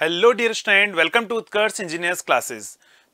hello dear student welcome to Utkarsh engineers classes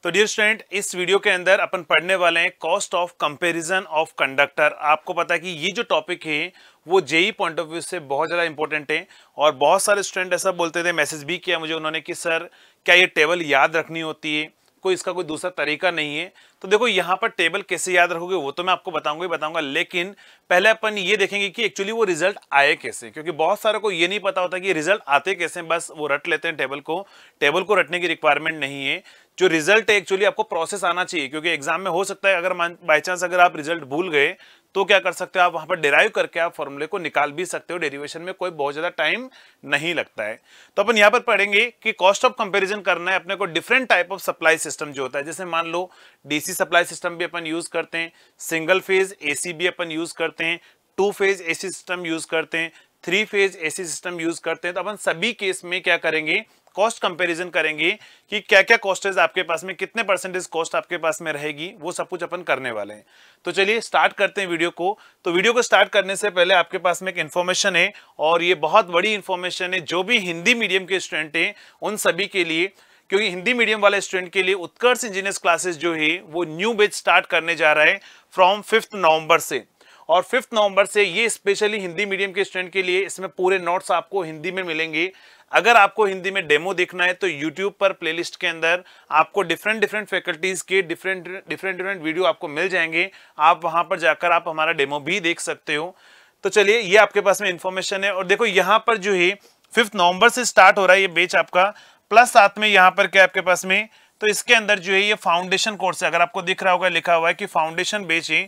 तो dear student इस video के अंदर अपन पढ़ने वाले हैं cost of comparison of conductor आपको पता है कि ये जो टॉपिक है वो जेई पॉइंट ऑफ व्यू से बहुत ज़्यादा इंपॉर्टेंट है और बहुत सारे स्टूडेंट ऐसा बोलते थे मैसेज भी किया मुझे उन्होंने कि सर क्या ये टेबल याद रखनी होती है कोई इसका कोई दूसरा तरीका नहीं है तो देखो यहाँ पर टेबल कैसे याद रखोगे वो तो मैं आपको बताऊंगा ही बताऊंगा लेकिन पहले अपन ये देखेंगे कि एक्चुअली वो रिजल्ट आए कैसे क्योंकि बहुत सारे को ये नहीं पता होता कि रिजल्ट आते कैसे बस वो रट लेते हैं टेबल को टेबल को रटने की रिक्वायरमेंट नहीं है जो रिजल्ट है एक्चुअली आपको प्रोसेस आना चाहिए क्योंकि एग्जाम में हो सकता है अगर बाई चांस अगर आप रिजल्ट भूल गए तो क्या कर सकते हो आप वहां पर डिराइव करके आप फॉर्मूले को निकाल भी सकते हो डेरिवेशन में कोई बहुत ज्यादा टाइम नहीं लगता है तो अपन यहां पर पढ़ेंगे कि कॉस्ट ऑफ कंपेरिजन करना है अपने को different type of supply system जो होता है जैसे मान लो डीसी एसी सप्लाई सिस्टम भी अपन यूज करते हैं सिंगल फेज एसी भी अपन यूज करते हैं two phase AC system use करते हैं three phase AC system use करते हैं तो अपन सभी केस में क्या करेंगे कॉस्ट कंपैरिजन करेंगे कि क्या क्या कॉस्टेज आपके पास में कितने परसेंटेज कॉस्ट आपके पास में रहेगी वो सब कुछ अपन करने वाले हैं तो चलिए स्टार्ट करते हैं वीडियो को तो वीडियो को स्टार्ट करने से पहले आपके पास में एक इन्फॉर्मेशन है और ये बहुत बड़ी इन्फॉर्मेशन है जो भी हिंदी मीडियम के स्टूडेंट हैं उन सभी के लिए क्योंकि हिंदी मीडियम वाले स्टूडेंट के लिए उत्कर्ष इंजीनियर क्लासेस जो है वो न्यू बेच स्टार्ट करने जा रहा है फ्रॉम फिफ्थ नवंबर से और फिफ्थ नवंबर से ये स्पेशली हिंदी मीडियम के स्टूडेंट के लिए इसमें पूरे नोट्स आपको हिंदी में मिलेंगे अगर आपको हिंदी में डेमो देखना है तो यूट्यूब पर प्लेलिस्ट के अंदर आपको डिफरेंट डिफरेंट फैकल्टीज़ के डिफरेंट डिफरेंट डिफरेंट वीडियो आपको मिल जाएंगे आप वहां पर जाकर आप हमारा डेमो भी देख सकते हो तो चलिए ये आपके पास में इन्फॉर्मेशन है और देखो यहाँ पर जो है फिफ्थ नवंबर से स्टार्ट हो रहा है ये बेच आपका प्लस साथ में यहां पर क्या आपके पास में तो इसके अंदर जो है ये फाउंडेशन कोर्स है अगर आपको दिख रहा होगा लिखा हुआ है कि फाउंडेशन बेच ही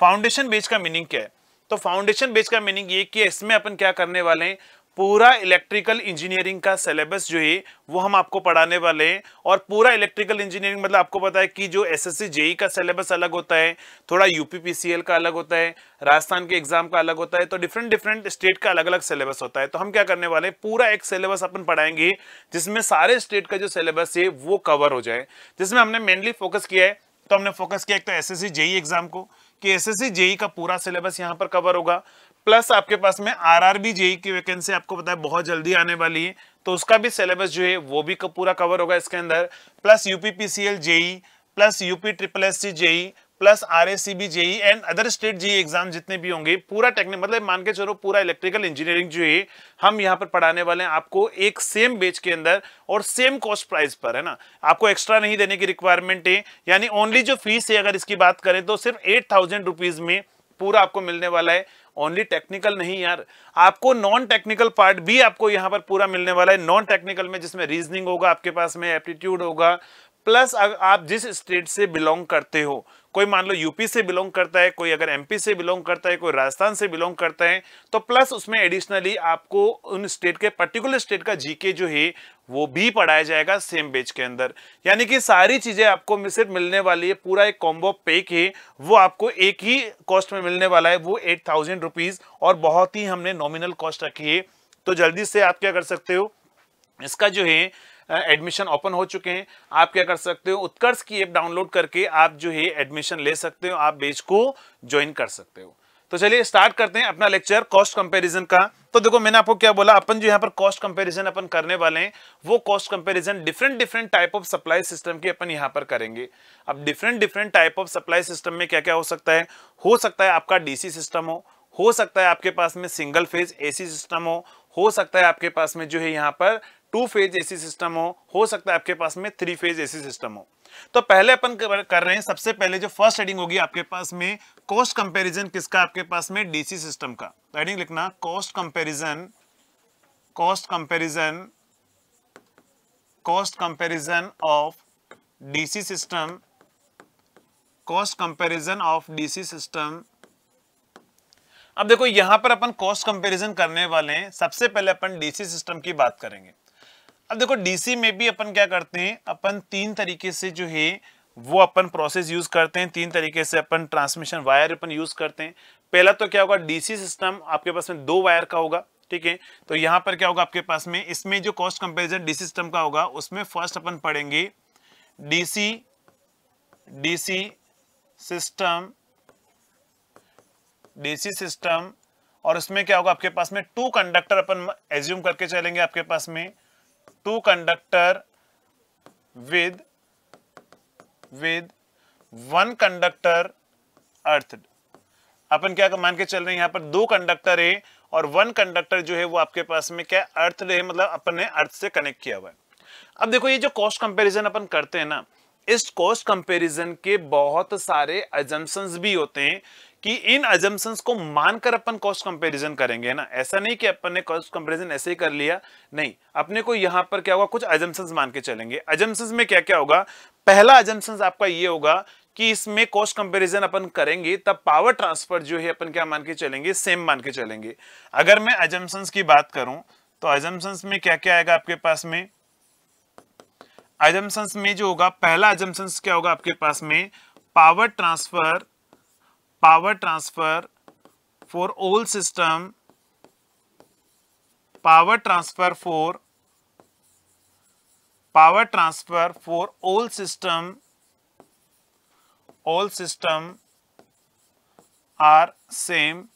फाउंडेशन बेच का मीनिंग क्या है तो फाउंडेशन बेच का मीनिंग ये कि इसमें अपन क्या करने वाले हैं पूरा इलेक्ट्रिकल इंजीनियरिंग का सिलेबस जो है वो हम आपको पढ़ाने वाले हैं और पूरा इलेक्ट्रिकल इंजीनियरिंग मतलब आपको पता है कि जो एसएससी जेई e का सिलेबस अलग होता है थोड़ा यूपीपीसीएल का अलग होता है राजस्थान के एग्जाम का अलग होता है तो डिफरेंट डिफरेंट स्टेट का अलग अलग सिलेबस होता है तो हम क्या करने वाले हैं पूरा एक सिलेबस अपन पढ़ाएंगे जिसमें सारे स्टेट का जो सिलेबस है वो कवर हो जाए जिसमें हमने मेनली फोकस किया है तो हमने फोकस किया एक तो एस जेई एग्जाम को कि एस एस जेई का पूरा सिलेबस यहाँ पर कवर होगा प्लस आपके पास में आर आर बी जेई की वैकेंसी आपको पता है बहुत जल्दी आने वाली है तो उसका भी सिलेबस जो है वो भी पूरा कवर होगा इसके अंदर plus UPPCL JE plus UP triple S C JE plus R S C B JE and other state JE exam जितने भी होंगे पूरा टेक्निक मतलब मान के चलो पूरा इलेक्ट्रिकल इंजीनियरिंग जो है हम यहाँ पर पढ़ाने वाले हैं आपको एक सेम बेच के अंदर और सेम कॉस्ट प्राइस पर है ना आपको एक्स्ट्रा नहीं देने की रिक्वायरमेंट है यानी ओनली जो फीस है अगर इसकी बात करें तो सिर्फ एट थाउजेंड रुपीज में पूरा आपको मिलने वाला है ओनली टेक्निकल नहीं यार आपको नॉन टेक्निकल पार्ट भी आपको यहां पर पूरा मिलने वाला है नॉन टेक्निकल में जिसमें रीजनिंग होगा आपके पास में एप्टीट्यूड होगा प्लस आप जिस स्टेट से बिलोंग करते हो कोई मान लो यूपी से बिलोंग करता है कोई अगर एमपी से बिलोंग करता है कोई राजस्थान से बिलोंग करता है तो प्लस उसमें एडिशनली आपको उन स्टेट के पर्टिकुलर स्टेट का जीके जो है वो भी पढ़ाया जाएगा सेम बेच के अंदर यानी कि सारी चीज़ें आपको सिर्फ मिलने वाली है पूरा एक कॉम्बो पैक है वो आपको एक ही कॉस्ट में मिलने वाला है वो एट थाउजेंड रुपीज़ और बहुत ही हमने नॉमिनल कॉस्ट रखी है तो जल्दी से आप क्या कर सकते हो इसका जो है एडमिशन ओपन हो चुके हैं आप क्या कर सकते हो उत्कर्ष की ऐप डाउनलोड करके आप जो है एडमिशन ले सकते हो आप बेच को ज्वाइन कर सकते हो तो चलिए स्टार्ट करते हैं अपना लेक्चर कॉस्ट कंपैरिजन का तो देखो मैंने आपको क्या बोला अपन जो यहाँ पर कॉस्ट कंपैरिजन अपन करने वाले हैं वो cost comparison different different type of supply system की अपन यहाँ पर करेंगे अब different different type of supply system में क्या क्या हो सकता है हो सकता है आपका डीसी सिस्टम हो हो सकता है आपके पास में सिंगल फेज ए सिस्टम हो हो सकता है आपके पास में जो है यहाँ पर टू फेज एसी सिस्टम हो हो सकता है आपके पास में थ्री फेज एसी सिस्टम हो तो पहले अपन कर रहे हैं सबसे पहले जो फर्स्ट हेडिंग होगी आपके पास में कॉस्ट कंपैरिजन किसका आपके पास में डीसी सिस्टम का तो हेडिंग लिखना cost comparison cost comparison cost comparison of DC system cost comparison of DC system अब देखो यहां पर अपन कॉस्ट कंपैरिजन करने वाले हैं सबसे पहले अपन डीसी सिस्टम की बात करेंगे अब देखो डीसी में भी अपन क्या करते हैं अपन तीन तरीके से जो है वो अपन प्रोसेस यूज करते हैं तीन तरीके से अपन ट्रांसमिशन वायर अपन यूज करते हैं पहला तो क्या होगा डीसी सिस्टम आपके पास में दो वायर का होगा ठीक है तो यहां पर क्या होगा आपके पास में इसमें जो कॉस्ट कंपेरिजन डीसी सिस्टम का होगा उसमें फर्स्ट अपन पढ़ेंगे DC DC system DC system और उसमें क्या होगा आपके पास में टू कंडक्टर अपन एज्यूम करके चलेंगे आपके पास में two conductor with with one conductor earth अपन क्या मान के चल रहे हैं यहां पर दो कंडक्टर है और वन कंडक्टर जो है वो आपके पास में क्या अर्थ है मतलब अपन ने अर्थ से कनेक्ट किया हुआ है अब देखो ये जो कॉस्ट कंपैरिजन अपन करते हैं ना इस कॉस्ट कंपैरिजन के बहुत सारे एजम्पन्स भी होते हैं कि इन अजम्पन्स को मानकर अपन कॉस्ट कंपैरिजन करेंगे ना ऐसा नहीं कि अपन ने कॉस्ट कंपैरिजन ऐसे ही कर लिया नहीं अपने को यहां पर क्या होगा कुछ अजम्पन्स मान के चलेंगे अजम्पन्स में क्या क्या होगा पहला अजम्पन्स आपका ये होगा कि इसमें कॉस्ट कंपैरिजन अपन करेंगे तब पावर ट्रांसफर जो है अपन क्या मान के चलेंगे सेम मान के चलेंगे अगर मैं अजम्पन्स की बात करूं तो अजम्पन्स में क्या क्या आएगा आपके पास में अजम्पन्स में जो होगा पहला अजम्पन्स क्या होगा आपके पास में power transfer power transfer for all system power transfer for power transfer for all system all system are same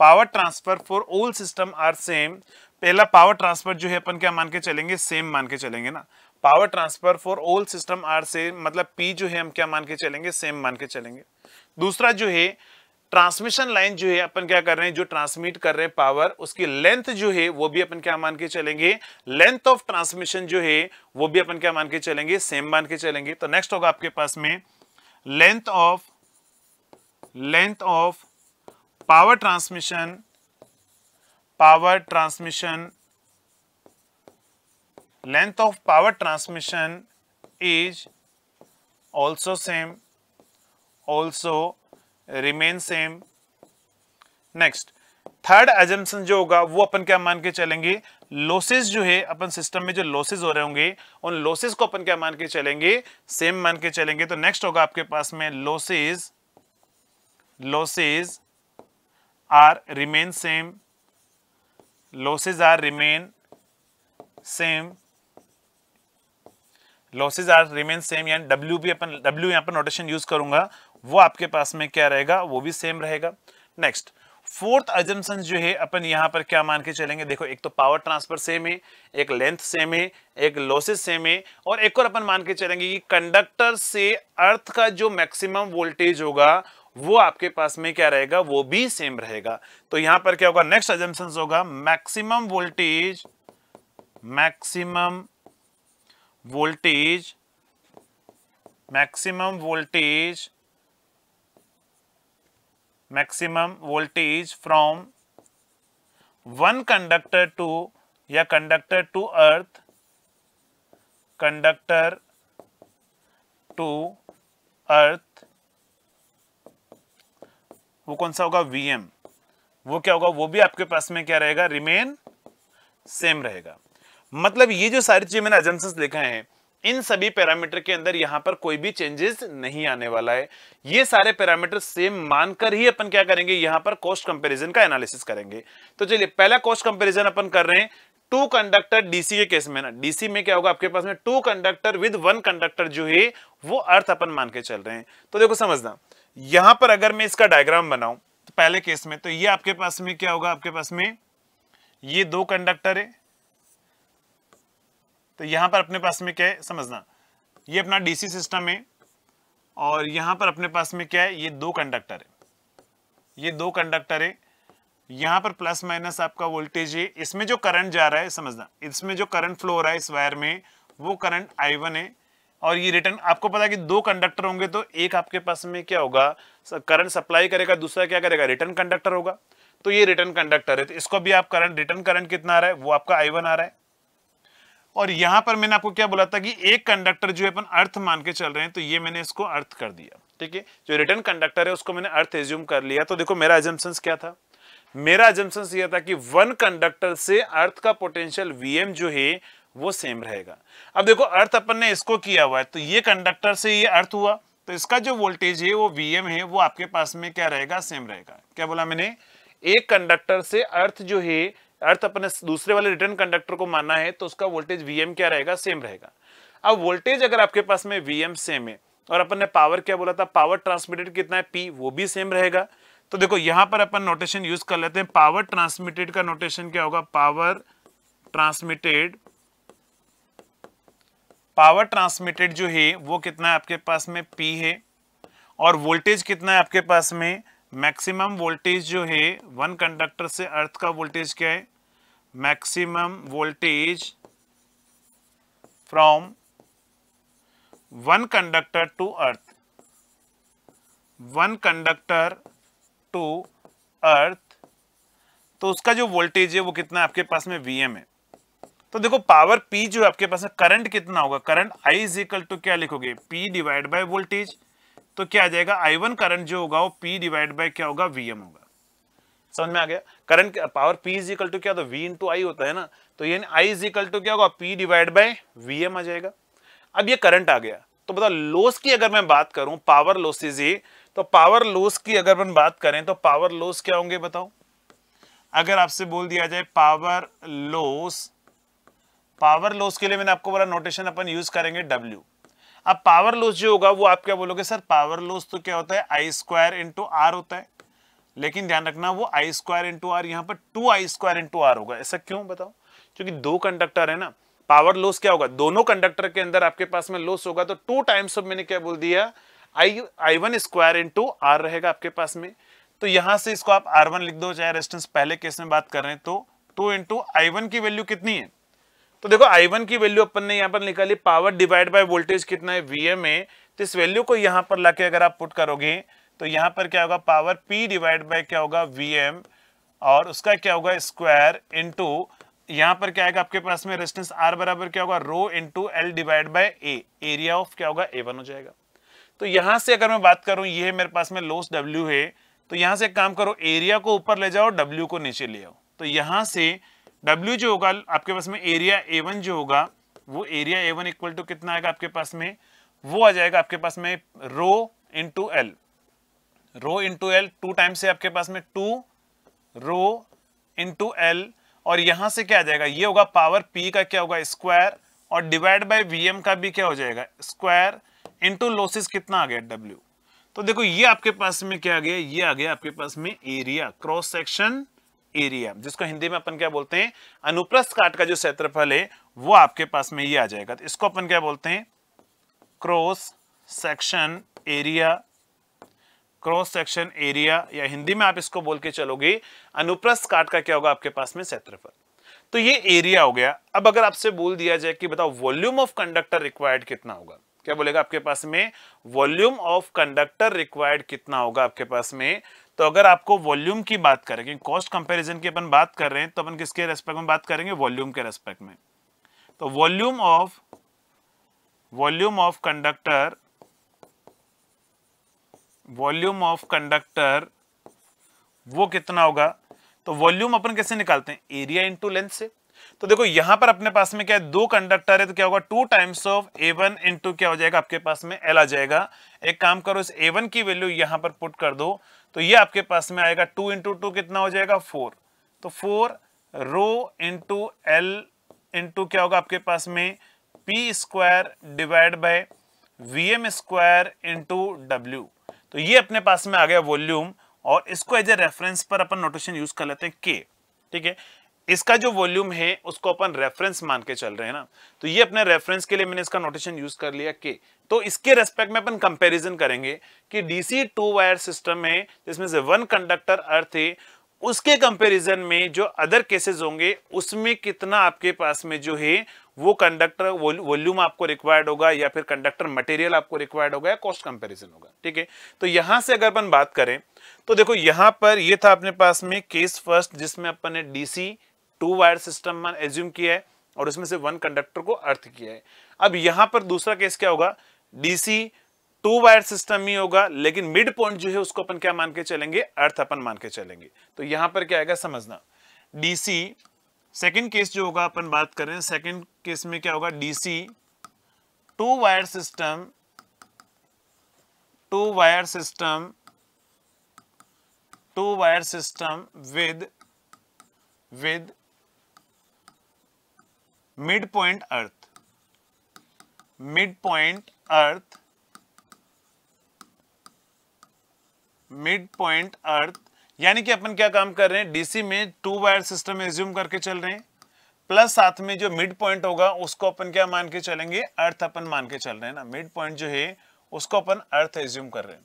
power transfer for all system are same पहला पावर ट्रांसफर जो है अपन क्या मान के चलेंगे सेम मान के चलेंगे ना power transfer for all system are same मतलब पी जो है हम क्या मान के चलेंगे सेम मान के चलेंगे दूसरा जो है ट्रांसमिशन लाइन जो है अपन क्या कर रहे हैं जो ट्रांसमिट कर रहे हैं पावर उसकी लेंथ जो है वो भी अपन क्या मान के चलेंगे लेंथ ऑफ ट्रांसमिशन जो है वो भी अपन क्या मान के चलेंगे सेम मान के चलेंगे तो नेक्स्ट होगा आपके पास में length of length of power transmission power transmission length of power transmission is also same also remain same next third assumption जो होगा वो अपन क्या मान के चलेंगे लॉसेस जो है अपन सिस्टम में जो लॉसेस हो रहे होंगे उन लॉसेस को अपन क्या मान के चलेंगे सेम मान के चलेंगे तो नेक्स्ट होगा आपके पास में losses losses are remain same losses are remain same losses are remain same यानी डब्ल्यू भी अपन डब्ल्यू यहाँ पर नोटेशन यूज करूंगा वो आपके पास में क्या रहेगा वो भी सेम रहेगा नेक्स्ट फोर्थ एजम्पन जो है अपन यहाँ पर क्या मान के चलेंगे देखो एक तो पावर ट्रांसफर सेम है एक लेंथ सेम है एक लॉसेज सेम है और एक और अपन मान के चलेंगे कि कंडक्टर से अर्थ का जो मैक्सिमम वोल्टेज होगा वो आपके पास में क्या रहेगा वो भी सेम रहेगा तो यहां पर क्या होगा नेक्स्ट एजम्पन होगा maximum voltage maximum voltage maximum voltage maximum voltage from one conductor to या conductor to earth conductor to earth वो कौन सा होगा वीएम वो क्या होगा वो भी आपके पास में क्या रहेगा रिमेन सेम रहेगा मतलब ये जो सारी चीजें मैंने एजेंसिस लिखा है इन सभी पैरामीटर के अंदर यहां पर कोई भी चेंजेस नहीं आने वाला है ये सारे पैरामीटर सेम मानकर ही अपन क्या करेंगे यहां पर कॉस्ट कंपैरिजन का एनालिसिस करेंगे तो चलिए पहला कॉस्ट कंपैरिजन अपन कर रहे हैं टू कंडक्टर डीसी के केस में ना डीसी में क्या होगा आपके पास में two conductor with one conductor जो है वो अर्थ अपन मान के चल रहे हैं तो देखो समझना यहां पर अगर मैं इसका डायग्राम बनाऊं तो पहले केस में तो ये आपके पास में क्या होगा आपके पास में ये दो कंडक्टर है तो यहां पर अपने पास में क्या है समझना ये अपना डीसी सिस्टम है और यहाँ पर अपने पास में क्या है ये दो कंडक्टर है ये दो कंडक्टर है यहां पर प्लस माइनस आपका वोल्टेज है इसमें जो करंट जा रहा है समझना इसमें जो करंट फ्लो हो रहा है इस वायर में वो करंट आई है और ये रिटर्न आपको पता है कि दो कंडक्टर होंगे तो एक आपके पास में क्या होगा करंट सप्लाई करेगा दूसरा क्या करेगा रिटर्न कंडक्टर होगा तो ये रिटर्न कंडक्टर है तो इसको भी आप करंट रिटर्न करंट कितना आ रहा है वो आपका आई आ रहा है और यहां पर मैंने आपको क्या बोला था कि एक कंडक्टर जो है अपन अर्थ मान के चल रहे हैं तो ये मैंने इसको अर्थ कर दिया ठीक है जो रिटर्न कंडक्टर है उसको मैंने अर्थ एज्यूम कर लिया तो देखो मेरा एजम्पन्स क्या था मेरा एजम्पन्स यह था कि वन कंडक्टर से अर्थ का पोटेंशियल वी जो है वो सेम रहेगा अब देखो अर्थ अपन ने इसको किया हुआ है तो ये कंडक्टर से ये अर्थ हुआ तो इसका जो वोल्टेज है वो वीएम है वो आपके पास में क्या रहेगा सेम रहेगा क्या बोला मैंने एक कंडक्टर से अर्थ जो है अर्थ अपने दूसरे वाले रिटर्न कंडक्टर को माना है तो उसका वोल्टेज वीएम क्या रहेगा सेम रहेगा अब वोल्टेज अगर आपके पास में वीएम सेम है और अपन ने पावर क्या बोला था पावर ट्रांसमिटेड कितना है पी वो भी सेम रहेगा तो देखो यहां पर अपन नोटेशन यूज कर लेते हैं पावर ट्रांसमिटेड का नोटेशन क्या होगा पावर ट्रांसमिटेड पावर ट्रांसमिटेड जो है वो कितना है आपके पास में पी है और वोल्टेज कितना है आपके पास में मैक्सिमम वोल्टेज जो है वन कंडक्टर से अर्थ का वोल्टेज क्या है maximum voltage from one conductor to earth one conductor to earth तो उसका जो वोल्टेज है वो कितना आपके पास में वीएम है तो देखो पावर पी जो आपके पास में करंट कितना होगा current I is equal to क्या लिखोगे पी डिवाइड बाय वोल्टेज तो क्या आ जाएगा आई वन करंट जो होगा वो पी डिवाइड बाय क्या होगा वी एम होगा समझ में आ गया current power P is equal to क्या होता है वी इंटू आई होता है ना तो ये आई इज इक्वल टू क्या होगा P divide by V M आ जाएगा अब ये करंट आ गया तो बता लॉस की अगर मैं बात करूं पावर लॉसेज ये तो पावर लॉस की अगर हम बात करें तो पावर लॉस क्या होंगे बताओ अगर आपसे बोल दिया जाए पावर लॉस पावर लॉस के लिए मैंने आपको बोला नोटेशन अपन यूज करेंगे डब्ल्यू अब पावर लॉस जो होगा वो आप क्या बोलोगे सर पावर लॉस तो क्या होता है आई स्क्वायर इंटू आर होता है लेकिन ध्यान रखना वो आई स्क्वायर इंटू आर यहाँ पर two I square into R होगा ऐसा क्यों बताओ क्योंकि दो कंडक्टर है ना पावर लॉस क्या होगा दोनों कंडक्टर के अंदर आपके पास में लॉस होगा तो टू टाइम्स ऑफ मैंने क्या बोल दिया I I one square into R रहेगा आपके पास में तो यहां से इसको आप आर वन लिख दो चाहे रेस्टेंस पहले केस में बात कर रहे हैं तो टू इंटू आई वन की वैल्यू कितनी है तो देखो I1 की वैल्यू अपन ने यहाँ पर निकाली पावर डिवाइड बाय वोल्टेज कितना है वी एम ए तो इस वैल्यू को यहाँ पर लाके अगर आप पुट करोगे तो यहाँ पर क्या होगा पावर पी डिवाइड बाय क्या होगा वी एम और उसका क्या होगा स्क्वायर इंटू यहाँ पर क्या है आपके पास में रेस्टेंस आर बराबर क्या होगा rho into L divide by A area of क्या होगा ए वन हो जाएगा तो यहाँ से अगर मैं बात करूँ ये मेरे पास में लोस डब्ल्यू है तो यहाँ से काम करो एरिया को ऊपर ले जाओ डब्ल्यू को नीचे ले आओ तो यहाँ से W जो होगा आपके पास में एरिया A1 जो होगा वो एरिया A1 इक्वल टू कितना आएगा आपके पास में वो आ जाएगा आपके पास में rho into L rho into L two times है आपके पास में टू रो इंटू एल और यहां से क्या आ जाएगा ये होगा पावर पी का क्या होगा स्क्वायर और डिवाइड बाय एम का भी क्या हो जाएगा स्क्वायर इंटू लोसिस कितना आ गया डब्ल्यू तो देखो ये आपके पास में क्या आ गया ये आ गया आपके पास में एरिया क्रॉस सेक्शन एरिया जिसको हिंदी में अपन क्या बोलते हैं अनुप्रस्थ काट का जो क्षेत्रफल है वो आपके पास में ये आ जाएगा तो इसको अपन क्या बोलते हैं cross section area cross section area या हिंदी में आप इसको बोल के चलोगे अनुप्रस्थ काट का क्या होगा आपके पास में क्षेत्रफल तो ये एरिया हो गया अब अगर आपसे बोल दिया जाए कि बताओ वॉल्यूम ऑफ कंडक्टर रिक्वायर्ड कितना होगा क्या बोलेगा आपके पास में वॉल्यूम ऑफ कंडक्टर रिक्वायर्ड कितना होगा आपके पास में तो अगर आपको वॉल्यूम की बात करेंगे कॉस्ट कंपैरिजन की अपन बात कर रहे हैं तो अपन किसके रेस्पेक्ट में बात करेंगे वॉल्यूम के रेस्पेक्ट में तो volume of volume of conductor volume of conductor वो कितना होगा तो वॉल्यूम अपन कैसे निकालते हैं एरिया इंटू लेंथ से तो देखो यहां पर अपने पास में क्या है दो कंडक्टर है तो क्या होगा two times of A one into क्या हो जाएगा आपके पास में एल आ जाएगा एक काम करो इस ए वन की वैल्यू यहां पर पुट कर दो तो ये आपके पास में आएगा टू इंटू टू कितना हो जाएगा फोर तो four rho into L into क्या होगा आपके पास में P square divide by V M square into W तो ये अपने पास में आ गया वॉल्यूम और इसको एज ए रेफरेंस पर अपन नोटेशन यूज कर लेते हैं के ठीक है इसका जो वॉल्यूम है उसको अपन रेफरेंस मान के चल रहे हैं ना तो ये अपने रेफरेंस के लिए मैंने इसका नोटेशन यूज कर लिया के तो इसके रेस्पेक्ट में अपन कंपैरिजन करेंगे कि डीसी टू वायर सिस्टम है जिसमें से वन कंडक्टर अर्थ है उसके कंपैरिजन में जो अदर केसेस होंगे उसमें कितना आपके पास में जो है वो कंडक्टर वॉल्यूम आपको रिक्वायर्ड होगा या फिर कंडक्टर मटेरियल आपको रिक्वायर्ड होगा या कॉस्ट कंपैरिजन होगा ठीक है तो यहां से अगर अपन बात करें तो देखो यहां पर ये था अपने पास में केस फर्स्ट जिसमें अपन ने DC two wire system assume किया है और उसमें से वन कंडक्टर को अर्थ किया है अब यहां पर दूसरा केस क्या होगा डीसी टू वायर सिस्टम ही होगा लेकिन मिड पॉइंट जो है उसको अपन क्या मान के चलेंगे अर्थ अपन मान के चलेंगे तो यहां पर क्या आएगा समझना डीसी सेकेंड केस जो होगा अपन बात कर रहे हैं सेकेंड केस में क्या होगा DC two wire system two wire system two wire system with with mid point earth mid point earth mid point earth यानी कि अपन क्या काम कर रहे हैं डीसी में टू वायर सिस्टम एज्यूम करके चल रहे हैं प्लस साथ में जो मिड पॉइंट होगा उसको अपन क्या मान के चलेंगे अर्थ अपन मान के चल रहे हैं ना मिड पॉइंट जो है उसको अपन अर्थ एज्यूम कर रहे हैं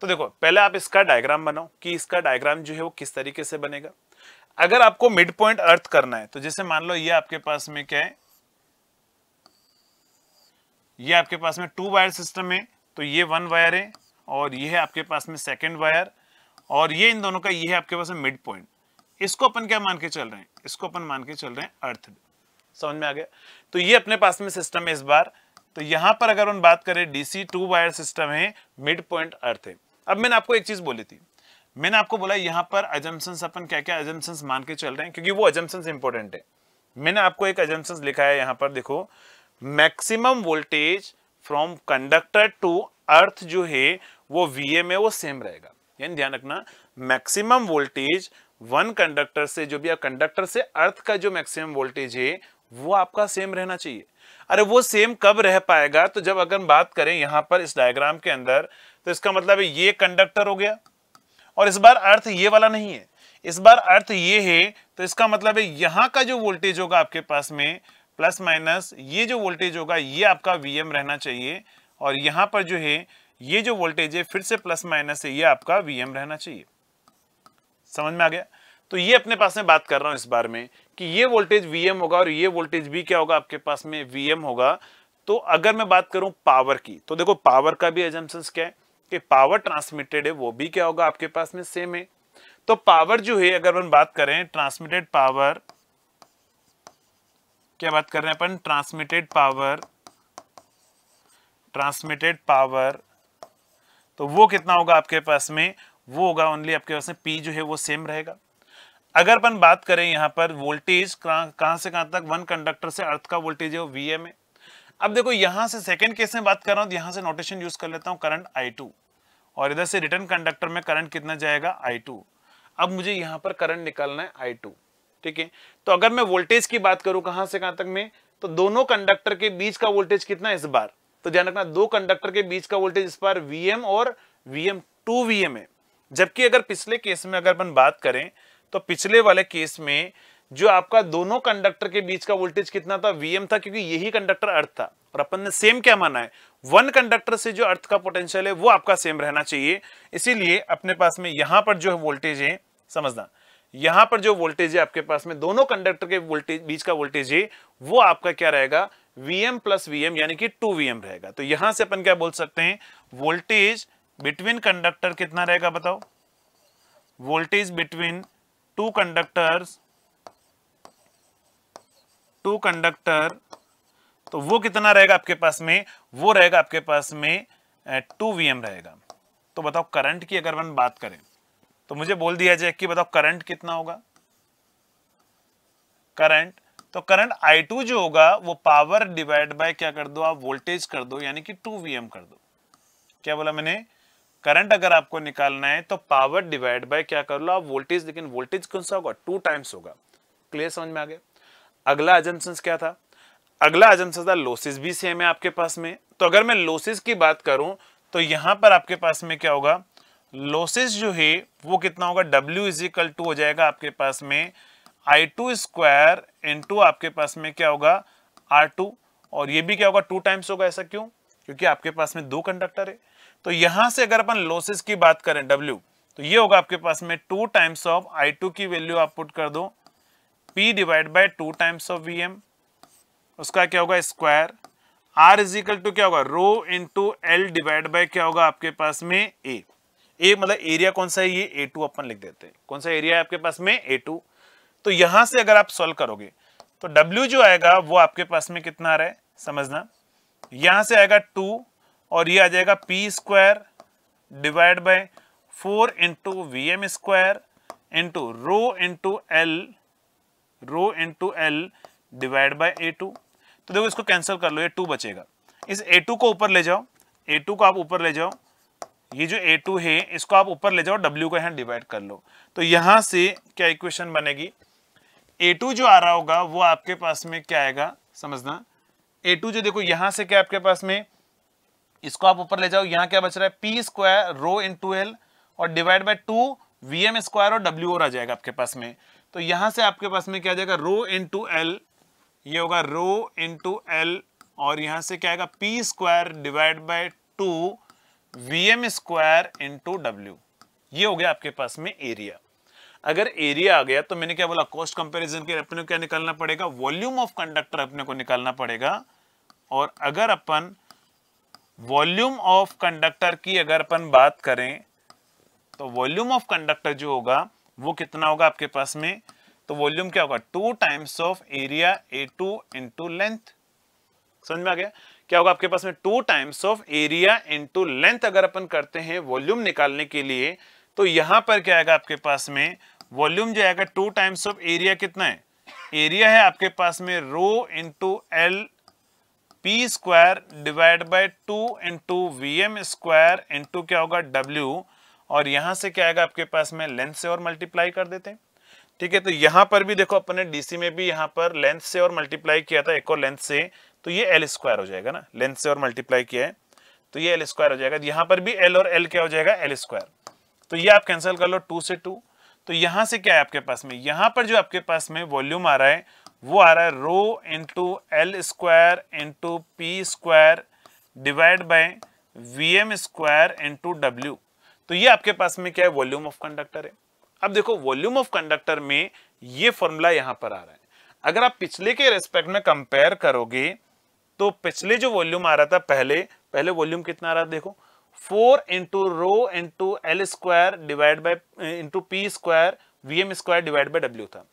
तो देखो पहले आप इसका डायग्राम बनाओ कि इसका डायग्राम जो है वो किस तरीके से बनेगा अगर आपको मिड पॉइंट अर्थ करना है तो जैसे मान लो ये आपके पास में क्या है ये आपके पास में टू वायर सिस्टम है तो ये वन वायर है और ये है आपके पास में सेकेंड वायर और ये इन दोनों का ये है आपके पास में मिड पॉइंट इसको अपन क्या मान के चल रहे हैं इसको अपन मान के चल रहे हैं अर्थ समझ में आ गया तो ये अपने पास में सिस्टम है इस बार तो यहां पर अगर हम बात करें डीसी टू वायर सिस्टम है मिड पॉइंट अर्थ है अब मैंने आपको एक चीज बोली थी मैंने आपको बोला यहाँ पर एजम्पन्स अपन क्या क्या एजम्पन्स मान के चल रहे हैं क्योंकि वो एजम्पन्स इंपॉर्टेंट है मैंने आपको एक एजम्पन्स लिखा है यहाँ पर देखो maximum voltage from conductor to earth जो है वो वी में वो सेम रहेगा यानी ध्यान रखना मैक्सिमम वोल्टेज वन कंडक्टर से जो भी कंडक्टर से अर्थ का जो मैक्सिमम वोल्टेज है वो आपका सेम रहना चाहिए अरे वो सेम कब रह पाएगा तो जब अगर बात करें यहाँ पर इस डायग्राम के अंदर तो इसका मतलब ये कंडक्टर हो गया और इस बार अर्थ ये वाला नहीं है इस बार अर्थ ये है तो इसका मतलब है यहां का जो वोल्टेज होगा आपके पास में प्लस माइनस ये जो वोल्टेज होगा ये आपका वीएम रहना चाहिए और यहां पर जो है ये जो वोल्टेज है फिर से प्लस माइनस है ये आपका वीएम रहना चाहिए समझ में आ गया तो ये अपने पास में बात कर रहा हूं इस बार में कि ये वोल्टेज वीएम होगा और ये वोल्टेज भी क्या होगा आपके पास में वीएम होगा तो अगर मैं बात करूं पावर की तो देखो पावर का भी एजम्पन्स क्या है कि पावर ट्रांसमिटेड है वो भी क्या होगा आपके पास में सेम है तो पावर जो है अगर हम बात करें ट्रांसमिटेड पावर क्या बात कर रहे हैं अपन ट्रांसमिटेड पावर ट्रांसमिटेड पावर तो वो कितना होगा आपके पास में वो होगा ओनली आपके पास में पी जो है वो सेम रहेगा अगर अपन बात करें यहां पर वोल्टेज कहां से कहां तक वन कंडक्टर से अर्थ का वोल्टेज है वो वीएम है अब देखो यहां से सेकंड केस में बात कर रहा हूं तो यहां से नोटेशन यूज कर लेता हूं करंट आई टू और इधर से रिटर्न कंडक्टर में करंट कितना जाएगा आई टू अब मुझे यहां पर करंट निकालना है आई टू ठीक है तो अगर मैं वोल्टेज की बात करूं कहां से कहां तक में तो दोनों कंडक्टर के बीच का वोल्टेज कितना इस बार तो ध्यान रखना दो कंडक्टर के बीच का वोल्टेज इस बार वीएम और वीएम टू वीएम है जबकि अगर पिछले केस में अगर अपन बात करें तो पिछले वाले केस में जो आपका दोनों कंडक्टर के बीच का वोल्टेज कितना था वीएम था क्योंकि यही कंडक्टर अर्थ था और अपन ने सेम क्या माना है वन कंडक्टर से जो अर्थ का पोटेंशियल है वो आपका सेम रहना चाहिए इसीलिए अपने पास में यहां पर जो है वोल्टेज है समझना यहां पर जो वोल्टेज है आपके पास में दोनों कंडक्टर के वोल्टेज बीच का वोल्टेज है वो आपका क्या रहेगा वीएम प्लस वीएम यानी कि टू वीएम रहेगा तो यहां से अपन क्या बोल सकते हैं वोल्टेज बिटवीन कंडक्टर कितना रहेगा बताओ voltage between two conductors two conductor तो वो कितना रहेगा आपके पास में वो रहेगा आपके पास में टू वी रहेगा तो बताओ करंट की अगर हम बात करें तो मुझे बोल दिया जाए कि बताओ करंट कितना होगा करंट तो करंट आई टू जो होगा वो पावर डिवाइड बाय क्या कर दो आप वोल्टेज कर दो यानी कि टू वी कर दो क्या बोला मैंने करंट अगर आपको निकालना है तो पावर डिवाइड बाय क्या कर लो आप वोल्टेज लेकिन वोल्टेज कौन सा होगा टू टाइम्स होगा क्लियर समझ में आ गया अगला एजम्पन्स क्या था अगला एजम्पन था लोसिस भी सेम है आपके पास में तो अगर मैं लोसिस की बात करूं तो यहां पर आपके पास में क्या होगा लोसिस जो है वो कितना होगा डब्ल्यू इज इक्वल टू हो जाएगा आपके पास में आई टू स्क्वायर इंटू आपके पास में क्या होगा आर टू और ये भी क्या होगा टू टाइम्स होगा ऐसा क्यों क्योंकि आपके पास में दो कंडक्टर है तो यहां से अगर अपन लोसिस की बात करें डब्ल्यू तो ये होगा आपके पास में two times of I two की वैल्यू आप पुट कर दो P divide by two times of V M उसका क्या होगा square R is equal to क्या होगा rho into L divide by क्या होगा आपके पास में ए ए मतलब एरिया कौन सा है ये ए टू अपन लिख देते हैं कौन सा एरिया है आपके पास में ए टू तो यहां से अगर आप सॉल्व करोगे तो W जो आएगा वो आपके पास में कितना आ रहा है समझना यहां से आएगा टू और ये आ जाएगा P square divide by four into V M square into rho into L rho into L divide by A two तो देखो इसको कैंसिल कर लो ये टू बचेगा इस ए टू को ऊपर ले जाओ ए टू को आप ऊपर ले जाओ ये जो ए टू है इसको आप ऊपर ले जाओ डब्ल्यू को यहाँ डिवाइड कर लो तो यहाँ से क्या इक्वेशन बनेगी ए टू जो आ रहा होगा वो आपके पास में क्या आएगा समझना ए टू जो देखो यहाँ से क्या आपके पास में इसको आप ऊपर ले जाओ यहाँ क्या बच रहा है P square rho into L और divide by two V M square और डब्ल्यू और आ जाएगा आपके पास में तो यहां से आपके पास में क्या जाएगा रो इन टू एल ये होगा रो इन टू एल और यहां से क्या आएगा P square divide by two V M square into W ये हो गया आपके पास में एरिया अगर एरिया आ गया तो मैंने क्या बोला कॉस्ट कंपैरिजन के अपने क्या निकालना पड़ेगा वॉल्यूम ऑफ कंडक्टर अपने को निकालना पड़ेगा और अगर अपन वॉल्यूम ऑफ कंडक्टर की अगर अपन बात करें तो वॉल्यूम ऑफ कंडक्टर जो होगा वो कितना होगा आपके पास में तो वॉल्यूम क्या होगा two times of area A two into length समझ में आ गया क्या होगा आपके पास में two times of area into length अगर अपन करते हैं वॉल्यूम निकालने के लिए तो यहां पर क्या आएगा आपके पास में वॉल्यूम जो आएगा टू टाइम्स ऑफ एरिया कितना है एरिया है आपके पास में rho into L P square divide by two into V M square into क्या होगा डब्ल्यू और यहां से क्या आएगा आपके पास में लेंथ से और मल्टीप्लाई कर देते हैं ठीक है तो यहां पर भी देखो अपने डीसी में भी यहां पर लेंथ से और मल्टीप्लाई किया था एक और लेंथ से तो ये एल स्क्वायर हो जाएगा ना लेंथ से और मल्टीप्लाई किया है तो ये एल स्क्वायर हो जाएगा यहां पर भी एल और एल क्या हो जाएगा एल स्क्वायर तो ये आप कैंसिल कर लो टू से टू तो यहां से क्या है आपके पास में यहां पर जो आपके पास में वॉल्यूम आ रहा है वो आ रहा है rho into L square into P square divide by V M square into W तो ये आपके पास में क्या है वॉल्यूम ऑफ कंडक्टर है अब देखो वॉल्यूम ऑफ कंडक्टर में ये फॉर्मूला यहां पर आ रहा है अगर आप पिछले के रेस्पेक्ट में कंपेयर करोगे तो पिछले जो वॉल्यूम आ रहा था पहले पहले वॉल्यूम कितना आ रहा था देखो four into rho into L square divide by into P square V M square divide by W था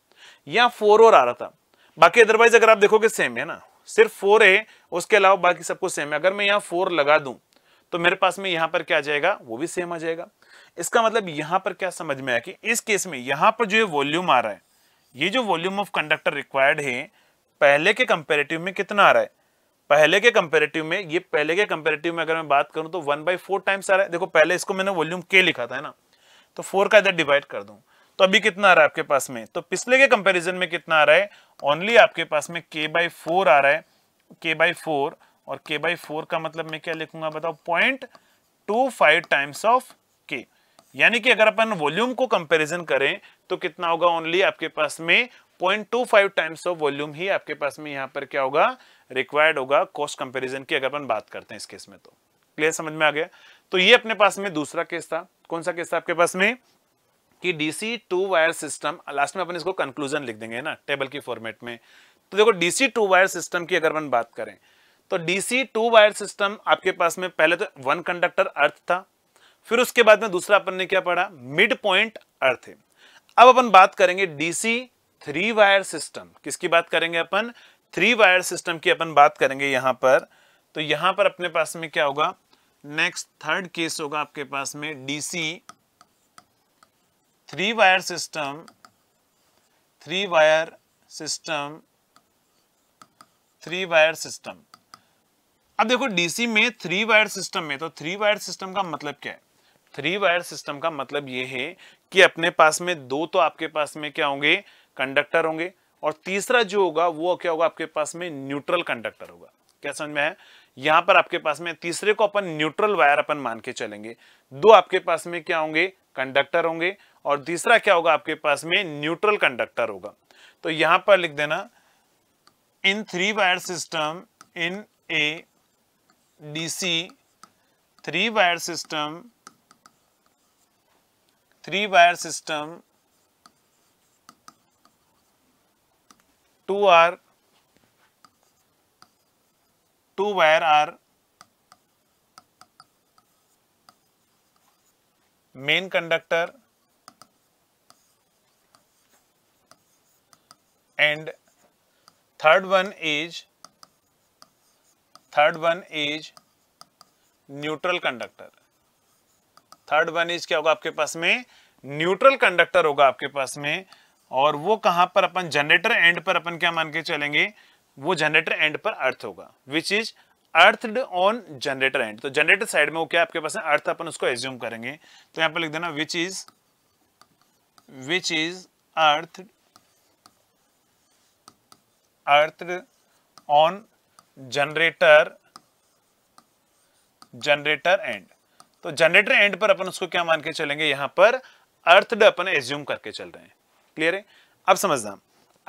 यहाँ फोर और आ रहा था बाकी अदरवाइज अगर आप देखोगे सेम है ना सिर्फ फोर है उसके अलावा बाकी सबको सेम है अगर मैं यहाँ फोर लगा दूं तो मेरे पास में यहां पर क्या आ जाएगा वो भी सेम आ जाएगा इसका मतलब यहां पर क्या समझ में आया कि इस केस में यहां पर जो ये वॉल्यूम आ रहा है ये जो वॉल्यूम ऑफ कंडक्टर रिक्वायर्ड है पहले के कंपेरेटिव में कितना आ रहा है पहले के कंपेरेटिव में ये पहले के कंपेरेटिव में अगर मैं बात करूं तो वन बाई फोर टाइम्स आ रहा है देखो पहले इसको मैंने वॉल्यूम के लिखा था है ना तो फोर का इधर डिवाइड कर दूं तो अभी कितना आ रहा है आपके पास में तो पिछले के कंपेरिजन में कितना आ रहा है ओनली आपके पास में के बाई फोर आ रहा है के बाई फोर और के बाई फोर का मतलब मैं क्या लिखूंगा बताओ point two five times of K यानी कि अगर अपन वॉल्यूम को कंपैरिजन करें तो कितना होगा ओनली आपके पास में point two five times of volume ही आपके पास में यहां पर क्या होगा रिक्वायर्ड होगा कॉस्ट कंपेरिजन की अगर अपन बात करते हैं इस केस में तो क्लियर समझ में आ गया तो ये अपने पास में दूसरा केस था कौन सा केस था आपके पास में कि DC two wire system last में अपन इसको कंक्लूजन लिख देंगे ना टेबल की फॉर्मेट में तो देखो डीसी टू वायर सिस्टम की अगर अपन बात करें तो डीसी टू वायर सिस्टम आपके पास में पहले तो वन कंडक्टर अर्थ था फिर उसके बाद में दूसरा अपन ने क्या पढ़ा मिड पॉइंट अर्थ है अब अपन बात करेंगे डीसी थ्री वायर सिस्टम किसकी बात करेंगे अपन थ्री वायर सिस्टम की अपन बात करेंगे यहां पर तो यहां पर अपने पास में क्या होगा नेक्स्ट थर्ड केस होगा आपके पास में DC three wire system three wire system three wire system अब देखो डीसी में थ्री वायर सिस्टम में तो थ्री वायर सिस्टम का मतलब क्या है थ्री वायर सिस्टम का मतलब ये है कि अपने पास में दो तो आपके पास में क्या होंगे कंडक्टर होंगे और तीसरा जो होगा वो क्या होगा आपके पास में न्यूट्रल कंडक्टर होगा क्या समझ में है यहां पर आपके पास में तीसरे को अपन न्यूट्रल वायर अपन मान के चलेंगे दो आपके पास में क्या होंगे कंडक्टर होंगे और तीसरा क्या होगा आपके पास में न्यूट्रल कंडक्टर होगा तो यहां पर लिख देना in three wire system in a DC three wire system three wire system two are two wire are main conductor and third one is third one is neutral conductor third one is क्या होगा आपके पास में neutral conductor होगा आपके पास में और वो कहां पर अपन जनरेटर एंड पर अपन क्या मान के चलेंगे वो जनरेटर एंड पर अर्थ होगा which is earthed on generator end तो जनरेटर साइड में वो क्या आपके पास है अर्थ अपन उसको एज्यूम करेंगे तो यहां पर लिख देना which is which is earth earth on generator generator end तो जनरेटर एंड पर अपन उसको क्या मान के चलेंगे यहां पर अर्थ अपन एज्यूम करके चल रहे हैं क्लियर है अब समझना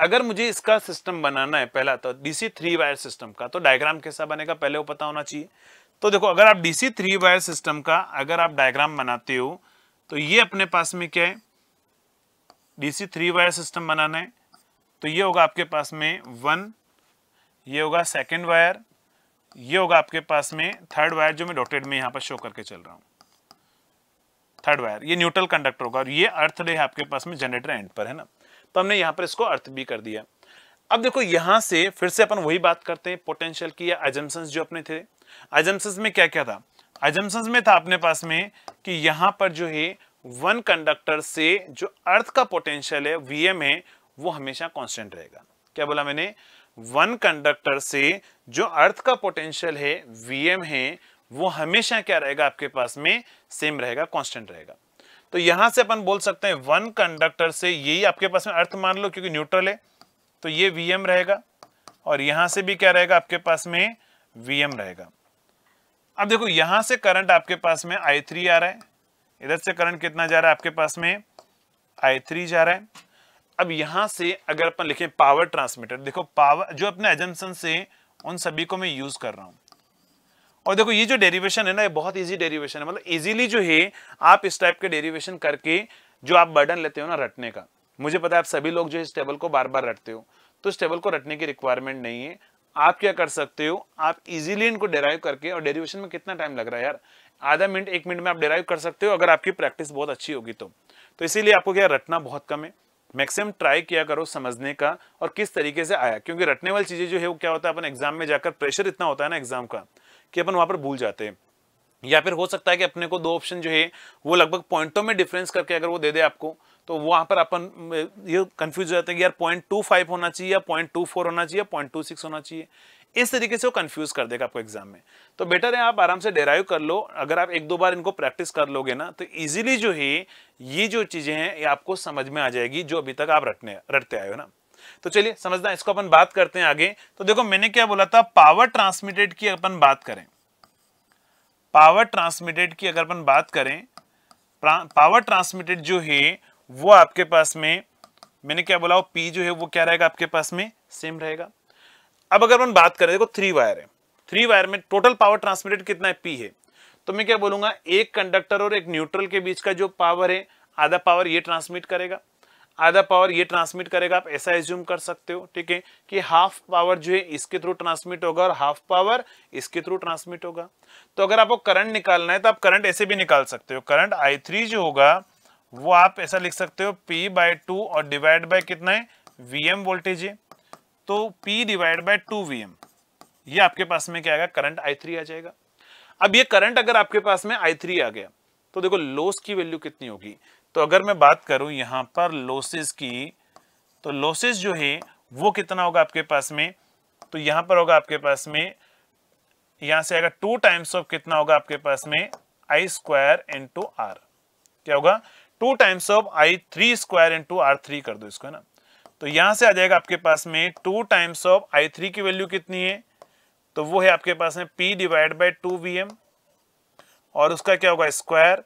अगर मुझे इसका सिस्टम बनाना है पहला तो डीसी थ्री वायर सिस्टम का तो डायग्राम कैसा बनेगा पहले वो पता होना चाहिए तो देखो अगर आप डीसी थ्री वायर सिस्टम का अगर आप डायग्राम बनाते हो तो ये अपने पास में क्या है डीसी थ्री वायर सिस्टम बनाना है तो ये होगा आपके पास में वन ये होगा सेकेंड वायर ये होगा आपके पास में थर्ड वायर जो मैं डॉटेड में यहां पर शो करके चल रहा हूं थर्ड वायर ये न्यूट्रल कंडक्टर होगा और ये अर्थ डे आपके पास में जनरेटर एंड पर है ना तो हमने यहां पर इसको अर्थ भी कर दिया अब देखो यहां से फिर से अपन वही बात करते हैं पोटेंशियल की या जो अपने थे एजम्पन्स में क्या क्या था एजम्पन्स में था अपने पास में कि यहां पर जो है वन कंडक्टर से जो अर्थ का पोटेंशियल है वीएम है वो हमेशा कांस्टेंट रहेगा क्या बोला मैंने वन कंडक्टर से जो अर्थ का पोटेंशियल है वीएम है वो हमेशा क्या रहेगा आपके पास में सेम रहेगा कांस्टेंट रहेगा तो यहां से अपन बोल सकते हैं वन कंडक्टर से यही आपके पास में अर्थ मान लो क्योंकि न्यूट्रल है तो ये वीएम रहेगा और यहां से भी क्या रहेगा आपके पास में वीएम रहेगा अब देखो यहां से करंट आपके पास में आई थ्री आ रहा है इधर से करंट कितना जा रहा है आपके पास में आई थ्री जा रहा है अब यहां से अगर अपन लिखें पावर ट्रांसमीटर देखो पावर जो अपने एजम्पन से उन सभी को मैं यूज कर रहा हूं और देखो ये जो डेरिवेशन है ना ये बहुत इजी डेरिवेशन है मतलब इजीली जो है आप इस टाइप के डेरिवेशन करके जो आप बर्डन लेते हो ना रटने का मुझे पता है आप सभी लोग जो इस टेबल को बार बार रटते हो तो इस टेबल को रटने की रिक्वायरमेंट नहीं है आप क्या कर सकते हो आप इजीली इनको डेराइव करके और डेरिवेशन में कितना टाइम लग रहा है यार आधा मिनट एक मिनट में आप डेराइव कर सकते हो अगर आपकी प्रैक्टिस बहुत अच्छी होगी तो, तो इसीलिए आपको क्या रटना बहुत कम है मैक्सिमम ट्राई किया करो समझने का और किस तरीके से आया क्योंकि रटने वाली चीज़ें जो है वो क्या होता है अपन एग्जाम में जाकर प्रेशर इतना होता है ना एग्जाम का कि अपन वहां पर भूल जाते हैं या फिर हो सकता है कि अपने को दो ऑप्शन जो है वो लगभग पॉइंटों में डिफरेंस करके अगर वो दे दे आपको तो वहां पर अपन ये कंफ्यूज हो जाते हैं कि यार पॉइंट टू फाइव होना चाहिए या पॉइंट टू फोर होना चाहिए या पॉइंट टू सिक्स होना चाहिए इस तरीके से वो कंफ्यूज कर देगा आपको एग्जाम में तो बेटर है आप आराम से डेराइव कर लो अगर आप एक दो बार इनको प्रैक्टिस कर लोगे ना तो ईजिली जो है ये जो चीज़ें हैं ये आपको समझ में आ जाएगी जो अभी तक आप रटने रटते आए हो ना तो चलिए समझना इसको अपन बात करते हैं आगे तो देखो मैंने क्या बोला था पावर ट्रांसमिटेड की अपन बात करें पावर ट्रांसमिटेड की अगर अपन बात करें पावर ट्रांसमिटेड जो है वो आपके पास में मैंने क्या बोला वो पी जो है वो क्या रहेगा आपके पास में सेम रहेगा अब अगर हम बात करें देखो थ्री वायर है थ्री वायर में टोटल पावर ट्रांसमिटेड कितना है पी है तो मैं क्या बोलूंगा एक कंडक्टर और एक न्यूट्रल के बीच का जो पावर है आधा पावर ये ट्रांसमिट करेगा आधा पावर ये ट्रांसमिट करेगा आप ऐसा एज्यूम कर सकते हो ठीक है कि हाफ पावर जो है इसके थ्रू ट्रांसमिट होगा और हाफ पावर इसके थ्रू ट्रांसमिट होगा तो अगर आपको करंट निकालना है तो आप करंट ऐसे भी निकाल सकते हो करंट आई थ्री जो होगा वो आप ऐसा लिख सकते हो पी बाय टू और डिवाइड बाय कितना है वी एम वोल्टेज है तो P divide by two V ये आपके पास में क्या आएगा करंट I3 आ जाएगा अब ये करंट अगर आपके पास में I3 आ गया तो देखो लोस की वैल्यू कितनी होगी तो अगर मैं बात करूं यहां पर लोसेस की तो लोसेस जो है वो कितना होगा आपके पास में तो यहां पर होगा आपके पास में यहां से आएगा टू टाइम्स ऑफ कितना होगा आपके पास में आई स्क्वायर इंटू आर क्या होगा two times of I three square into R three कर दो इसको है ना तो यहां से आ जाएगा आपके पास में two times of I three की वैल्यू कितनी है तो वो है आपके पास में P divide by two V M और उसका क्या होगा स्क्वायर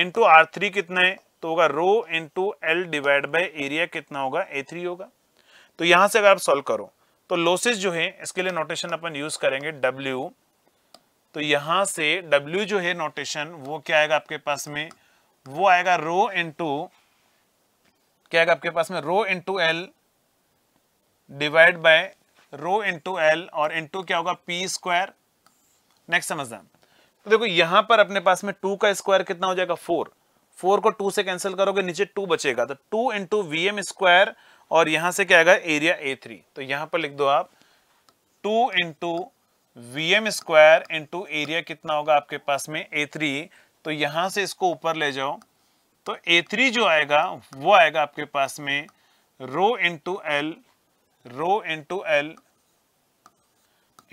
इंटू आर थ्री कितना है तो होगा rho into L divide by area कितना होगा ए थ्री होगा तो यहां से अगर आप सॉल्व करो तो लॉसेस तो जो है इसके लिए नोटेशन अपन यूज करेंगे डब्ल्यू तो यहां से डब्ल्यू जो है नोटेशन वो क्या आएगा आपके पास में वो आएगा रो इंटू क्या है आपके पास में rho into L divide by rho into L और इंटू क्या होगा पी स्क्वायर नेक्स्ट समझना हैं तो देखो यहां पर अपने पास में टू का स्क्वायर कितना हो जाएगा फोर फोर को टू से कैंसिल करोगे नीचे टू बचेगा तो two into V M square और यहां से क्या आएगा एरिया ए थ्री तो यहां पर लिख दो आप two into V M square into area कितना होगा आपके पास में ए थ्री तो यहां से इसको ऊपर ले जाओ तो थ्री जो आएगा वो आएगा आपके पास में rho into L rho into L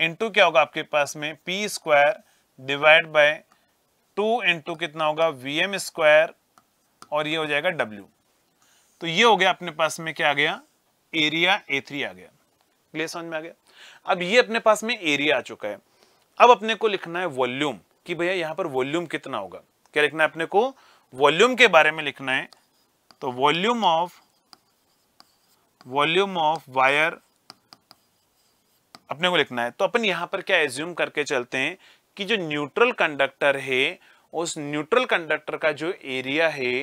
into क्या होगा आपके पास में P square divide by two into कितना होगा वी एम स्क्वायर और ये हो जाएगा डब्ल्यू तो ये हो गया अपने पास में क्या आ गया एरिया ए थ्री आ गया क्लियर समझ में आ गया अब ये अपने पास में एरिया आ चुका है अब अपने को लिखना है वॉल्यूम कि भैया यहां पर वॉल्यूम कितना होगा क्या लिखना है अपने को वॉल्यूम के बारे में लिखना है तो volume of volume of wire अपने को लिखना है तो अपन यहां पर क्या एज्यूम करके चलते हैं कि जो न्यूट्रल कंडक्टर है उस न्यूट्रल कंडक्टर का जो एरिया है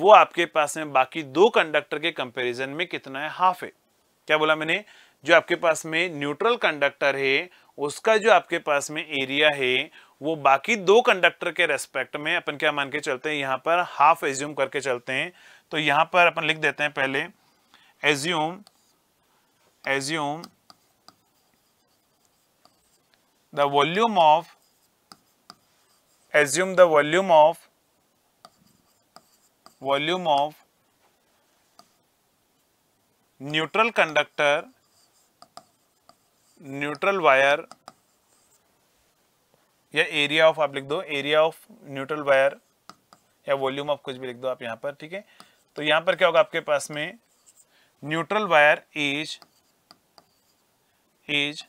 वो आपके पास में बाकी दो कंडक्टर के कंपैरिजन में कितना है हाफ है क्या बोला मैंने जो आपके पास में न्यूट्रल कंडक्टर है उसका जो आपके पास में एरिया है वो बाकी दो कंडक्टर के रेस्पेक्ट में अपन क्या मान के चलते हैं यहां पर हाफ एज्यूम करके चलते हैं तो यहां पर अपन लिख देते हैं पहले assume assume the volume of assume the volume of volume of neutral conductor neutral wire या एरिया ऑफ आप लिख दो एरिया ऑफ न्यूट्रल वायर या वॉल्यूम ऑफ कुछ भी लिख दो आप यहाँ पर ठीक है तो यहाँ पर क्या होगा आपके पास में neutral wire is is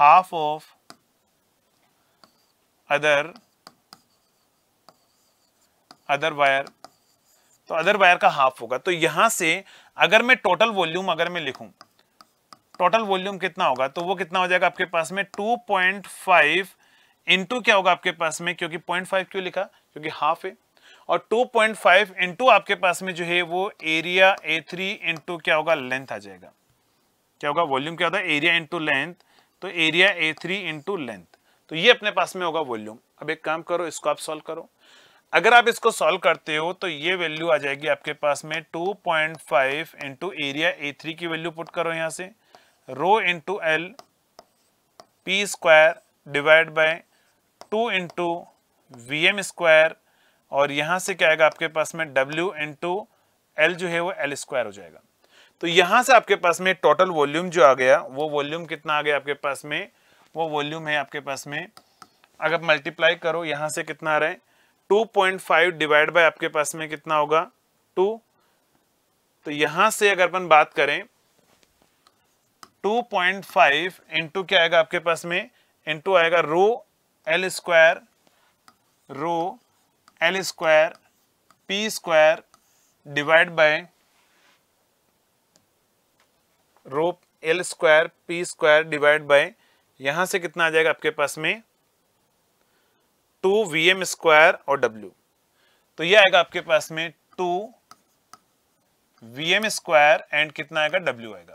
half of other other wire तो अदर वायर का हाफ होगा तो यहां से अगर मैं टोटल वॉल्यूम अगर मैं लिखूं टोटल वॉल्यूम कितना होगा तो वो कितना हो जाएगा आपके पास में टू पॉइंट फाइव इंटू क्या होगा आपके पास में क्योंकि फाइव क्यों लिखा क्योंकि हाफ है और टू पॉइंट फाइव इंटू आपके पास में जो है वो एरिया ए थ्री इंटू क्या होगा लेंथ आ जाएगा क्या होगा वॉल्यूम क्या होता है एरिया इंटू लेंथ तो area A three into length तो ये अपने पास में होगा वॉल्यूम अब एक काम करो इसको आप सॉल्व करो अगर आप इसको सॉल्व करते हो तो ये वैल्यू आ जाएगी आपके पास में 2.5 point into area A three की वैल्यू पुट करो यहाँ से rho into L P square divide by two into V M square और यहां से क्या आएगा आपके पास में डब्ल्यू इंटू एल जो है वो एल स्क्वायर हो जाएगा तो यहां से आपके पास में टोटल वॉल्यूम जो आ गया वो वॉल्यूम कितना आ गया आपके पास में वो वॉल्यूम है आपके पास में अगर मल्टीप्लाई करो यहां से कितना आ रहा है two point five divide by आपके पास में कितना होगा टू तो यहां से अगर अपन बात करें टू पॉइंट फाइव इंटू क्या आएगा आपके पास में इंटू आएगा rho L square rho L square P square divide by rho L square P square divide by यहां से कितना आ जाएगा आपके पास में टू वी एम स्क्वायर और डब्ल्यू तो ये आएगा आपके पास में two V M square and कितना आएगा डब्ल्यू आएगा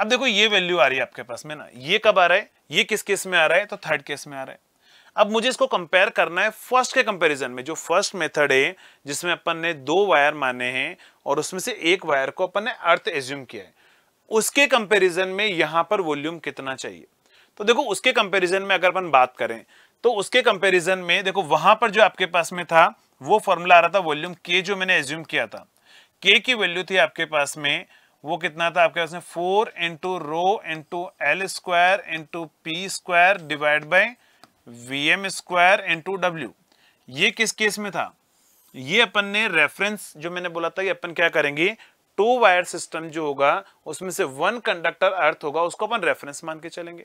अब देखो ये वैल्यू आ रही है आपके पास में ना ये कब आ रहा है ये किस केस में आ रहा है तो थर्ड केस में आ रहा है अब मुझे इसको कंपेयर करना है फर्स्ट के कंपैरिजन में जो फर्स्ट मेथड है जिसमें अपन ने दो वायर माने हैं और उसमें से एक वायर को अपन ने अर्थ एज्यूम किया है उसके कंपैरिजन में यहां पर वॉल्यूम कितना चाहिए तो देखो उसके कंपैरिजन में अगर अपन बात करें तो उसके कंपैरिजन में देखो वहां पर जो आपके पास में था वो फॉर्मूला आ रहा था वॉल्यूम के जो मैंने एज्यूम किया था के की वैल्यू थी आपके पास में वो कितना था आपके पास में four into rho into L square into P square divide by V M square into W ये किस केस में था ये अपन ने रेफरेंस जो मैंने बोला था ये अपन क्या करेंगे टू वायर सिस्टम जो होगा उसमें से वन कंडक्टर अर्थ होगा उसको अपन रेफरेंस मान के चलेंगे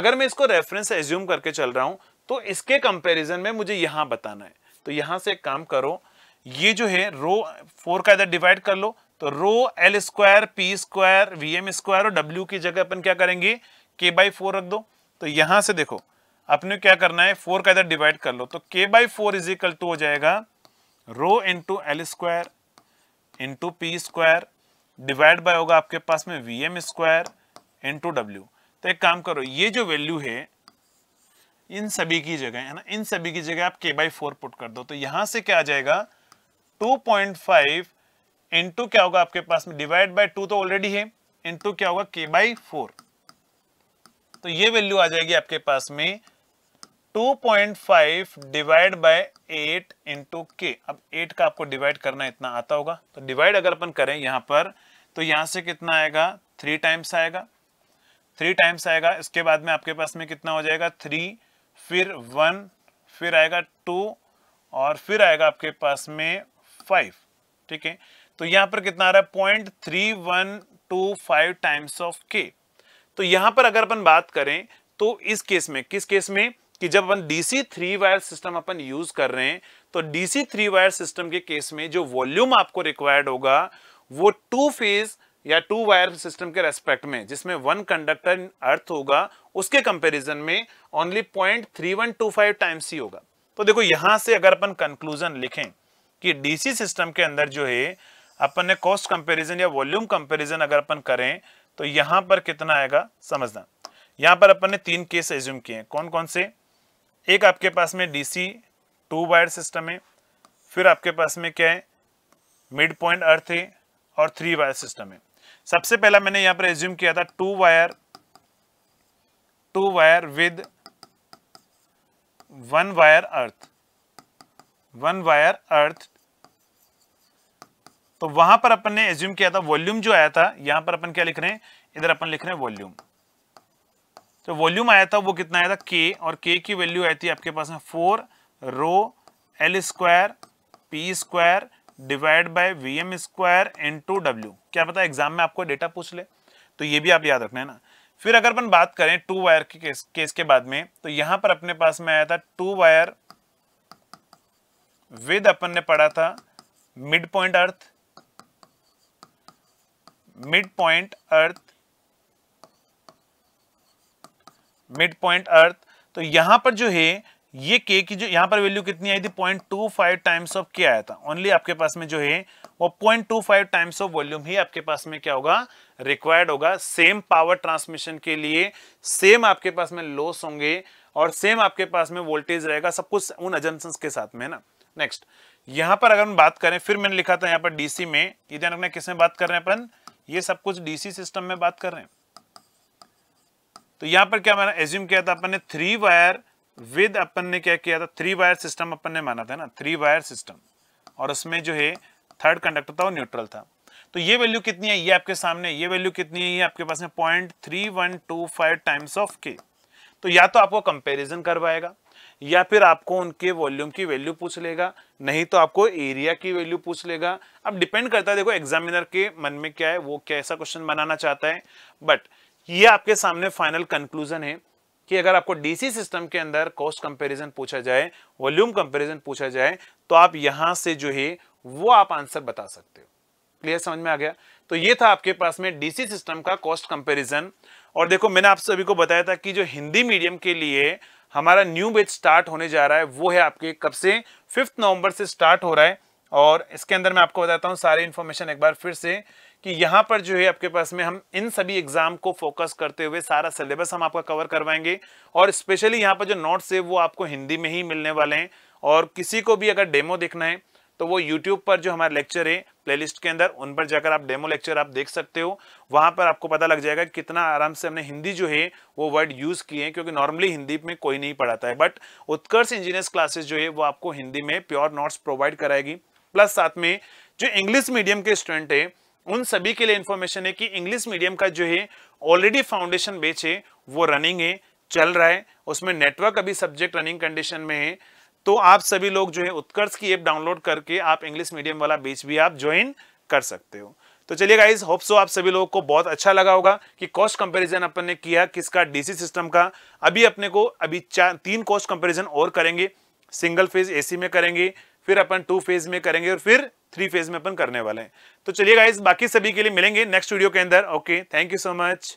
अगर मैं इसको रेफरेंस एज्यूम करके चल रहा हूं तो इसके कंपेरिजन में मुझे यहां बताना है तो यहां से एक काम करो ये जो है रो फोर का इधर डिवाइड कर लो तो rho L square P square V M square और डब्ल्यू की जगह अपन क्या करेंगे के बाई फोर रख दो तो यहां से देखो अपने क्या करना है फोर का इधर डिवाइड कर लो तो K by four is equal to हो जाएगा rho into L square into P square divide by होगा आपके पास में V M square into W तो एक काम करो ये जो वैल्यू है इन सभी की जगह है ना इन सभी की जगह आप के बाई फोर पुट कर दो तो यहां से क्या आ जाएगा टू पॉइंट फाइव इंटू क्या होगा आपके पास में डिवाइड बाई टू तो ऑलरेडी है इंटू क्या होगा के बाई फोर तो ये वैल्यू आ जाएगी आपके पास में 2.5 डिवाइड बाय 8 इंटू के अब 8 का आपको डिवाइड करना इतना आता होगा तो डिवाइड अगर अपन करें यहां पर तो यहां से कितना आएगा थ्री टाइम्स आएगा थ्री टाइम्स आएगा इसके बाद में आपके पास में कितना हो जाएगा थ्री फिर वन फिर आएगा टू और फिर आएगा आपके पास में फाइव ठीक है तो यहां पर कितना आ रहा है point three one two five times of K तो यहां पर अगर अपन बात करें तो इस केस में किस केस में कि जब अपन डीसी थ्री वायर सिस्टम अपन यूज कर रहे हैं तो डीसी थ्री वायर सिस्टम के केस में जो वॉल्यूम आपको रिक्वायर्ड होगा वो टू फेज या टू वायर सिस्टम के रेस्पेक्ट में जिसमें वन कंडक्टर अर्थ होगा उसके कंपैरिजन में only point three one two five times ही होगा तो देखो यहां से अगर अपन कंक्लूजन लिखें कि डीसी सिस्टम के अंदर जो है अपन ने कॉस्ट कंपैरिजन या वॉल्यूम कंपैरिजन अगर अपन करें तो यहां पर कितना आएगा समझना यहां पर अपन ने तीन केस एज्यूम किए कौन कौन से एक आपके पास में डीसी टू वायर सिस्टम है फिर आपके पास में क्या है मिड पॉइंट अर्थ है और थ्री वायर सिस्टम है सबसे पहला मैंने यहां पर एज्यूम किया था two wire two wire with one wire earth one wire earth तो वहां पर अपन ने एज्यूम किया था वॉल्यूम जो आया था यहां पर अपन क्या लिख रहे हैं इधर अपन लिख रहे हैं वॉल्यूम तो वॉल्यूम आया था वो कितना आया था के और के की वैल्यू आई थी आपके पास में four rho L square P square divide by V M square into W क्या पता एग्जाम में आपको डेटा पूछ ले तो ये भी आप याद रखना है ना फिर अगर अपन बात करें टू वायर के केस, केस के बाद में तो यहां पर अपने पास में आया था टू वायर विद अपन ने पढ़ा था mid point earth mid point earth mid point earth तो यहां पर जो है ये के की जो यहां पर वैल्यू कितनी आई थी point two five times of क्या आया था ओनली आपके पास में जो है वो point two five times of volume ही आपके पास में क्या होगा रिक्वायर्ड होगा सेम पावर ट्रांसमिशन के लिए सेम आपके पास में लॉस होंगे और सेम आपके पास में वोल्टेज रहेगा सब कुछ उन एजेंशन के साथ में ना नेक्स्ट यहां पर अगर हम बात करें फिर मैंने लिखा था यहां पर डीसी में ये ध्यान रखना किस में बात कर रहे हैं अपन ये सब कुछ डीसी सिस्टम में बात कर रहे हैं तो यहां पर क्या माना एज्यूम किया था अपन ने थ्री वायर विद अपन ने क्या किया था थ्री वायर सिस्टम अपन ने माना था ना थ्री वायर सिस्टम और उसमें जो है थर्ड कंडक्टर था वो न्यूट्रल था तो ये वैल्यू कितनी है ये आपके सामने ये वैल्यू कितनी है ये आपके पास में point three one two five times of K तो या तो आपको कंपेरिजन करवाएगा या फिर आपको उनके वॉल्यूम की वैल्यू पूछ लेगा नहीं तो आपको एरिया की वैल्यू पूछ लेगा अब डिपेंड करता है देखो एग्जामिनर के मन में क्या है वो कैसा क्वेश्चन बनाना चाहता है बट ये आपके सामने फाइनल कंक्लूजन है कि अगर आपको डीसी सिस्टम के अंदर कॉस्ट कंपैरिजन पूछा जाए वॉल्यूम कंपैरिजन पूछा जाए तो आप यहां से जो है वो आप आंसर बता सकते हो क्लियर समझ में आ गया तो ये था आपके पास में डीसी सिस्टम का कॉस्ट कंपैरिजन और देखो मैंने आप सभी को बताया था कि जो हिंदी मीडियम के लिए हमारा न्यू बैच स्टार्ट होने जा रहा है वो है आपके कब से फिफ्थ नवंबर से स्टार्ट हो रहा है और इसके अंदर मैं आपको बताता हूँ सारी इन्फॉर्मेशन एक बार फिर से कि यहाँ पर जो है आपके पास में हम इन सभी एग्जाम को फोकस करते हुए सारा सिलेबस हम आपका कवर करवाएंगे और स्पेशली यहाँ पर जो नोट्स है वो आपको हिंदी में ही मिलने वाले हैं और किसी को भी अगर डेमो देखना है तो वो यूट्यूब पर जो हमारे लेक्चर है प्लेलिस्ट के अंदर उन पर जाकर आप डेमो लेक्चर आप देख सकते हो वहां पर आपको पता लग जाएगा कितना आराम से हमने हिंदी जो है वो वर्ड यूज किए क्योंकि नॉर्मली हिंदी में कोई नहीं पढ़ाता है बट उत्कर्ष इंजीनियर्स क्लासेस जो है वो आपको हिंदी में प्योर नोट्स प्रोवाइड कराएगी प्लस साथ में जो इंग्लिश मीडियम के स्टूडेंट है उन सभी के लिए इन्फॉर्मेशन है कि इंग्लिश मीडियम का जो है ऑलरेडी फाउंडेशन बेच है वो रनिंग है चल रहा है उसमें नेटवर्क अभी सब्जेक्ट रनिंग कंडीशन में है तो आप सभी लोग जो है उत्कर्ष की एप डाउनलोड करके आप इंग्लिश मीडियम वाला बीच भी आप ज्वाइन कर सकते हो तो चलिए गाइज होप सो आप सभी लोगों को बहुत अच्छा लगा होगा कि कॉस्ट कंपैरिजन अपन ने किया किसका डीसी सिस्टम का अभी अपने को अभी चार तीन कॉस्ट कंपैरिजन और करेंगे सिंगल फेज एसी में करेंगे फिर अपन टू फेज में करेंगे और फिर थ्री फेज में अपन करने वाले हैं तो चलिए गाइज बाकी सभी के लिए मिलेंगे नेक्स्ट वीडियो के अंदर okay thank you so much